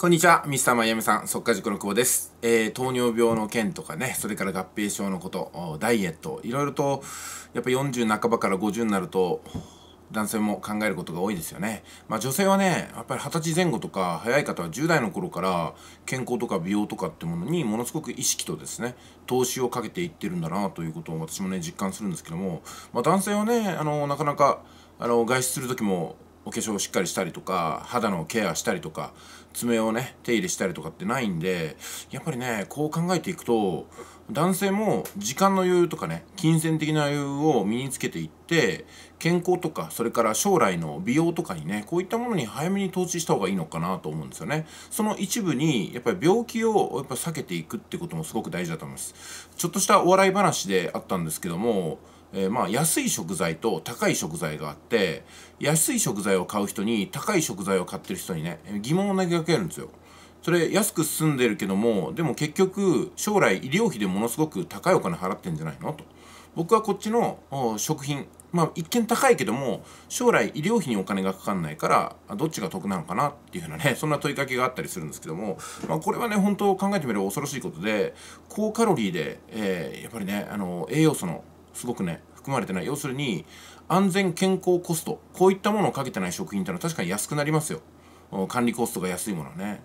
こんにちは、ミスターマイアミさん、速稼塾の久保です。えー、糖尿病の件とかね、それから合併症のこと、ダイエット、いろいろと、やっぱ40半ばから50になると、男性も考えることが多いですよね。まあ女性はね、やっぱり20歳前後とか、早い方は10代の頃から、健康とか美容とかってものにものすごく意識とですね、投資をかけていってるんだなということを私もね、実感するんですけども、まあ男性はね、あの、なかなか、あの、外出する時も、お化粧をしっかりしたりとか肌のケアしたりとか爪をね手入れしたりとかってないんでやっぱりねこう考えていくと男性も時間の余裕とかね金銭的な余裕を身につけていって健康とかそれから将来の美容とかにねこういったものに早めに投資した方がいいのかなと思うんですよねその一部にやっぱり病気をやっぱ避けていくってこともすごく大事だと思いますちょっとしたお笑い話であったんですけどもえー、まあ安い食材と高い食材があって安い食材を買う人に高い食材を買ってる人にね疑問を投げかけるんですよ。それ安く済んでるけどもでも結局将来医療費でものすごく高いお金払ってんじゃないのと僕はこっちの食品まあ一見高いけども将来医療費にお金がかかんないからどっちが得なのかなっていうようなねそんな問いかけがあったりするんですけども、まあ、これはね本当考えてみれば恐ろしいことで高カロリーで、えー、やっぱりねあの栄養素のすごくね含まれてない要するに安全健康コストこういったものをかけてない食品ってのは確かに安くなりますよ管理コストが安いものはね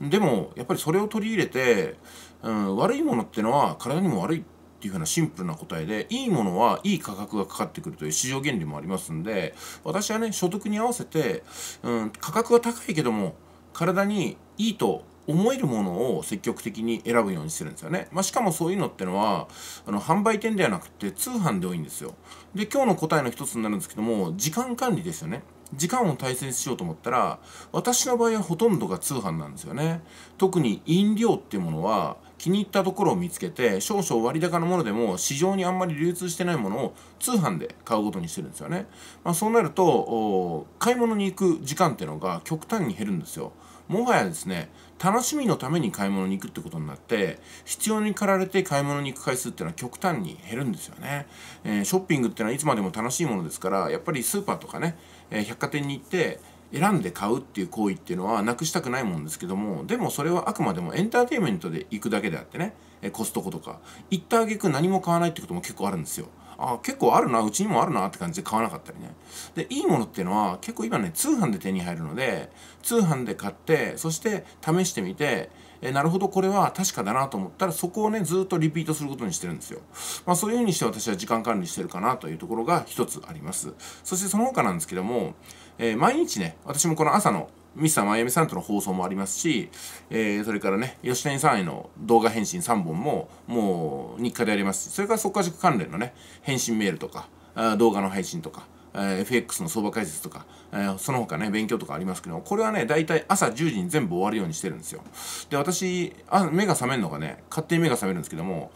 でもやっぱりそれを取り入れて、うん、悪いものってのは体にも悪いっていうふうなシンプルな答えでいいものはいい価格がかかってくるという市場原理もありますんで私はね所得に合わせて、うん、価格は高いけども体にいいと思えるものを積極的に選ぶようにしてるんですよね。まあ、しかもそういうのってのは、あの、販売店ではなくて通販で多いんですよ。で、今日の答えの一つになるんですけども、時間管理ですよね。時間を大切にしようと思ったら、私の場合はほとんどが通販なんですよね。特に飲料っていうものは、気に入ったところを見つけて、少々割高のものでも市場にあんまり流通してないものを通販で買うことにしてるんですよね。まあ、そうなると、買い物に行く時間っていうのが極端に減るんですよ。もはやですね楽しみのために買い物に行くってことになって必要に駆られて買い物に行く回数っていうのは極端に減るんですよね、えー、ショッピングってのはいつまでも楽しいものですからやっぱりスーパーとかね、えー、百貨店に行って選んで買うっていう行為っていうのはなくしたくないもんですけどもでもそれはあくまでもエンターテインメントで行くだけであってねコストコとか行った挙句何も買わないってことも結構あるんですよあ結構あるなうちにもあるなって感じで買わなかったりねでいいものっていうのは結構今ね通販で手に入るので通販で買ってそして試してみてえなるほどこれは確かだなと思ったらそこをねずっとリピートすることにしてるんですよ、まあ、そういうふうにして私は時間管理してるかなというところが一つありますそしてその他なんですけども、えー、毎日ね私もこの朝のミスターマイアミさんとの放送もありますし、えー、それからね、吉谷さんへの動画返信3本も、もう日課でありますし、それから即家塾関連のね、返信メールとか、あ動画の配信とか、え FX の相場解説とか、えその他ね、勉強とかありますけど、これはね、だいたい朝10時に全部終わるようにしてるんですよ。で、私、あ目が覚めるのがね、勝手に目が覚めるんですけども、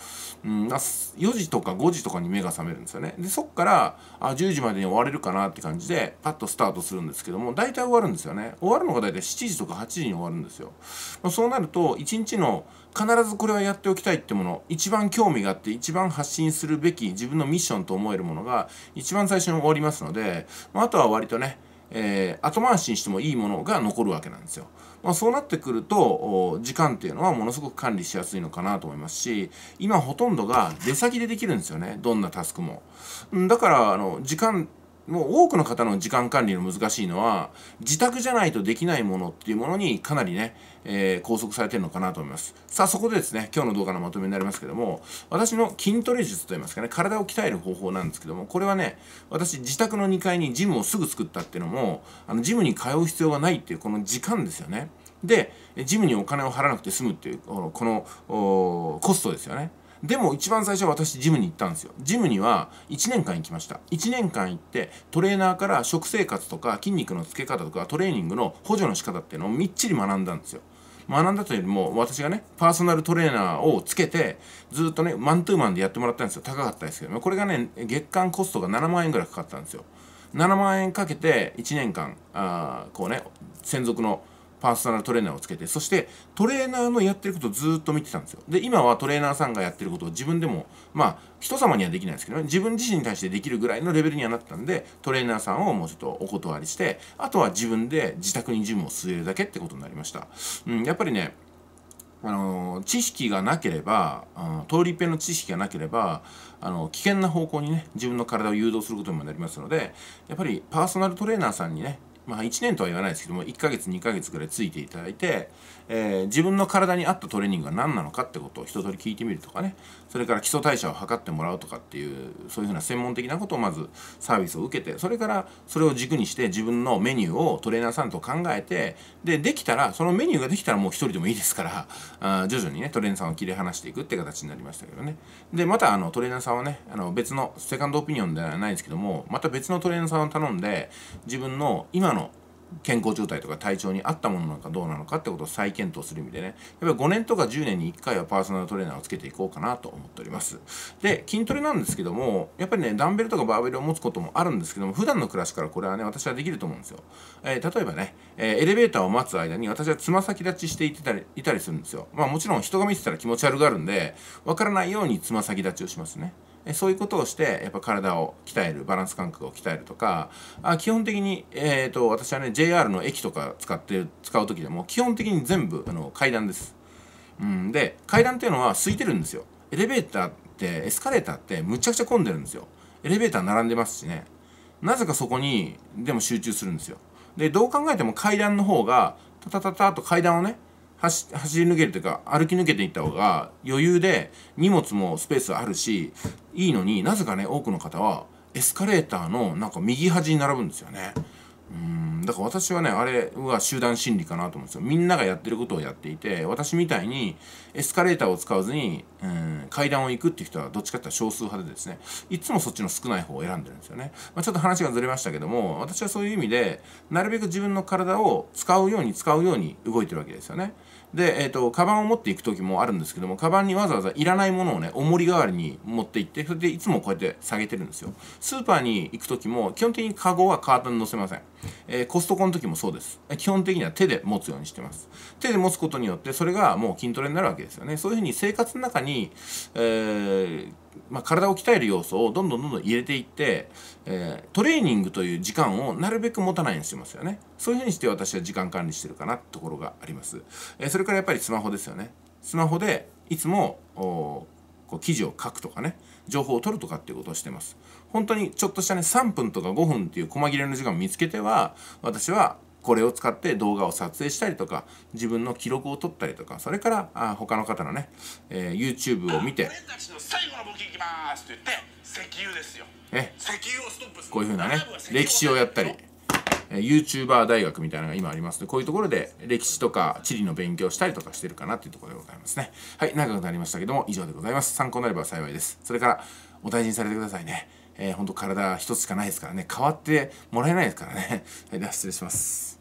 うん、4時とか5時とかに目が覚めるんですよね。で、そっから、あ、10時までに終われるかなって感じで、パッとスタートするんですけども、だいたい終わるんですよね。終わるのがだいたい7時とか8時に終わるんですよ。まあ、そうなると、1日の必ずこれはやっておきたいってもの一番興味があって一番発信するべき自分のミッションと思えるものが一番最初に終わりますので、まあ、あとは割とね、えー、後回しにしてもいいものが残るわけなんですよ。まあ、そうなってくると時間っていうのはものすごく管理しやすいのかなと思いますし今ほとんどが出先でできるんですよねどんなタスクも。だからあの時間もう多くの方の時間管理の難しいのは自宅じゃないとできないものっていうものにかなりね、えー、拘束されてるのかなと思いますさあそこでですね今日の動画のまとめになりますけども私の筋トレ術といいますかね体を鍛える方法なんですけどもこれはね私自宅の2階にジムをすぐ作ったっていうのもあのジムに通う必要がないっていうこの時間ですよねでジムにお金を払わなくて済むっていうこのコストですよねでも一番最初は私ジムに行ったんですよ。ジムには1年間行きました。1年間行ってトレーナーから食生活とか筋肉のつけ方とかトレーニングの補助の仕方っていうのをみっちり学んだんですよ。学んだというよりも私がねパーソナルトレーナーをつけてずっとねマントゥーマンでやってもらったんですよ高かったですけどこれがね月間コストが7万円ぐらいかかったんですよ7万円かけて1年間あこうね専属のパーソナルトレーナーをつけて、そしてトレーナーのやってることをずっと見てたんですよ。で、今はトレーナーさんがやってることを自分でも、まあ、人様にはできないですけどね、自分自身に対してできるぐらいのレベルにはなったんで、トレーナーさんをもうちょっとお断りして、あとは自分で自宅にジムを据えるだけってことになりました。うん、やっぱりね、あの知識がなければ通り一遍の知識がなければあの危険な方向にね自分の体を誘導することにもなりますのでやっぱりパーソナルトレーナーさんにねまあ、1年とは言わないですけども1ヶ月2ヶ月ぐらいついていただいて、えー、自分の体に合ったトレーニングが何なのかってことを一通り聞いてみるとかねそれから基礎代謝を測ってもらうとかっていうそういうふうな専門的なことをまずサービスを受けてそれからそれを軸にして自分のメニューをトレーナーさんと考えてでできたらそのメニューができたらもう1人でもいいですからあ徐々にねトレーナーさんを切り離していくって形になりましたけどねでまたあのトレーナーさんはねあの別のセカンドオピニオンではないですけどもまた別のトレーナーさんを頼んで自分の今の健康状態とか体調に合ったものなのかどうなのかってことを再検討する意味でねやっぱり5年とか10年に1回はパーソナルトレーナーをつけていこうかなと思っておりますで筋トレなんですけどもやっぱりねダンベルとかバーベルを持つこともあるんですけども普段の暮らしからこれはね私はできると思うんですよ、えー、例えばね、えー、エレベーターを待つ間に私はつま先立ちしていてたりいたりするんですよまあもちろん人が見てたら気持ち悪がるんでわからないようにつま先立ちをしますねそういうことをしてやっぱ体を鍛えるバランス感覚を鍛えるとかあ基本的に、えーと、私はね JR の駅とか使って使う時でも基本的に全部あの階段です、うん、で階段っていうのは空いてるんですよエレベーターってエスカレーターってむちゃくちゃ混んでるんですよエレベーター並んでますしねなぜかそこにでも集中するんですよでどう考えても階段の方がタタタタと階段をね走り抜けるというか歩き抜けていった方が余裕で荷物もスペースあるしいいのになぜかね多くの方はエスカレーターのなんか右端に並ぶんですよね。うんだから私はねあれは集団心理かなと思うんですよみんながやってることをやっていて私みたいにエスカレーターを使わずにうん階段を行くっていう人はどっちかっていうと少数派でですねいつもそっちの少ない方を選んでるんですよね、まあ、ちょっと話がずれましたけども私はそういう意味でなるべく自分の体を使うように使うように動いてるわけですよねで、えっ、ー、と、カバンを持っていく時もあるんですけども、カバンにわざわざいらないものをね、重り代わりに持っていって、それでいつもこうやって下げてるんですよ。スーパーに行く時も、基本的にカゴはカートに乗せません。えー、コストコの時もそうです。基本的には手で持つようにしてます。手で持つことによって、それがもう筋トレになるわけですよね。そういうふうに生活の中に、えー、まあ、体を鍛える要素をどんどんどんどん入れていって、えー、トレーニングという時間をなるべく持たないようにしてますよね。そういうふうにして私は時間管理してるかなってところがあります。えそれからやっぱりスマホですよね。スマホでいつもこう記事を書くとかね情報を取るとかっていうことをしてます本当にちょっとしたね3分とか5分っていう細切れの時間を見つけては私はこれを使って動画を撮影したりとか自分の記録を取ったりとかそれからあ他の方のね、えー、YouTube を見て俺たちの最後のボケいきますっ言って石油ですよえ石油をストップするこういうふうなね歴史をやったり YouTuber 大学みたいなのが今ありますので、こういうところで歴史とか地理の勉強したりとかしてるかなっていうところでございますね。はい、長くなりましたけども、以上でございます。参考になれば幸いです。それから、お大事にされてくださいね。えー、ほんと体一つしかないですからね。変わってもらえないですからね。はい、では失礼します。